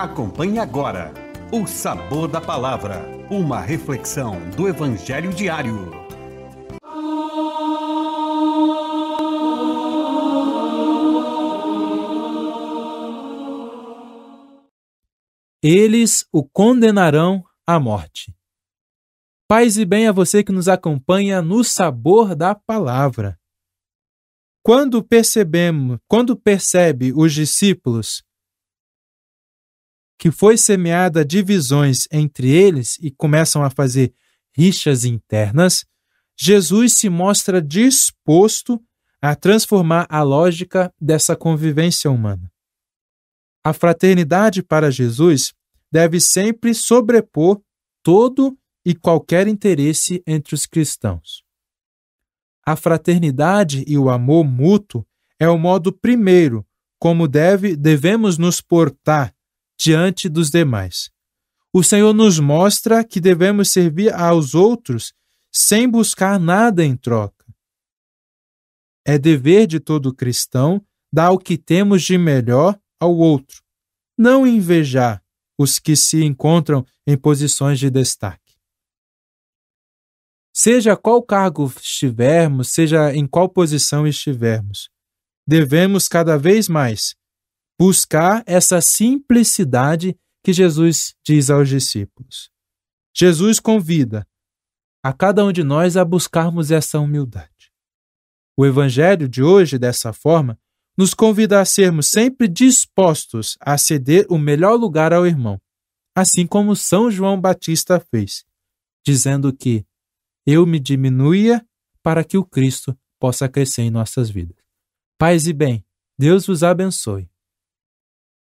Acompanhe agora o Sabor da Palavra, uma reflexão do Evangelho diário. Eles o condenarão à morte. Paz e bem a você que nos acompanha no Sabor da Palavra. Quando percebemos, quando percebe os discípulos que foi semeada divisões entre eles e começam a fazer rixas internas, Jesus se mostra disposto a transformar a lógica dessa convivência humana. A fraternidade para Jesus deve sempre sobrepor todo e qualquer interesse entre os cristãos. A fraternidade e o amor mútuo é o modo primeiro como deve, devemos nos portar diante dos demais. O Senhor nos mostra que devemos servir aos outros sem buscar nada em troca. É dever de todo cristão dar o que temos de melhor ao outro, não invejar os que se encontram em posições de destaque. Seja qual cargo estivermos, seja em qual posição estivermos, devemos cada vez mais buscar essa simplicidade que Jesus diz aos discípulos. Jesus convida a cada um de nós a buscarmos essa humildade. O Evangelho de hoje, dessa forma, nos convida a sermos sempre dispostos a ceder o melhor lugar ao irmão, assim como São João Batista fez, dizendo que eu me diminuía para que o Cristo possa crescer em nossas vidas. Paz e bem, Deus vos abençoe.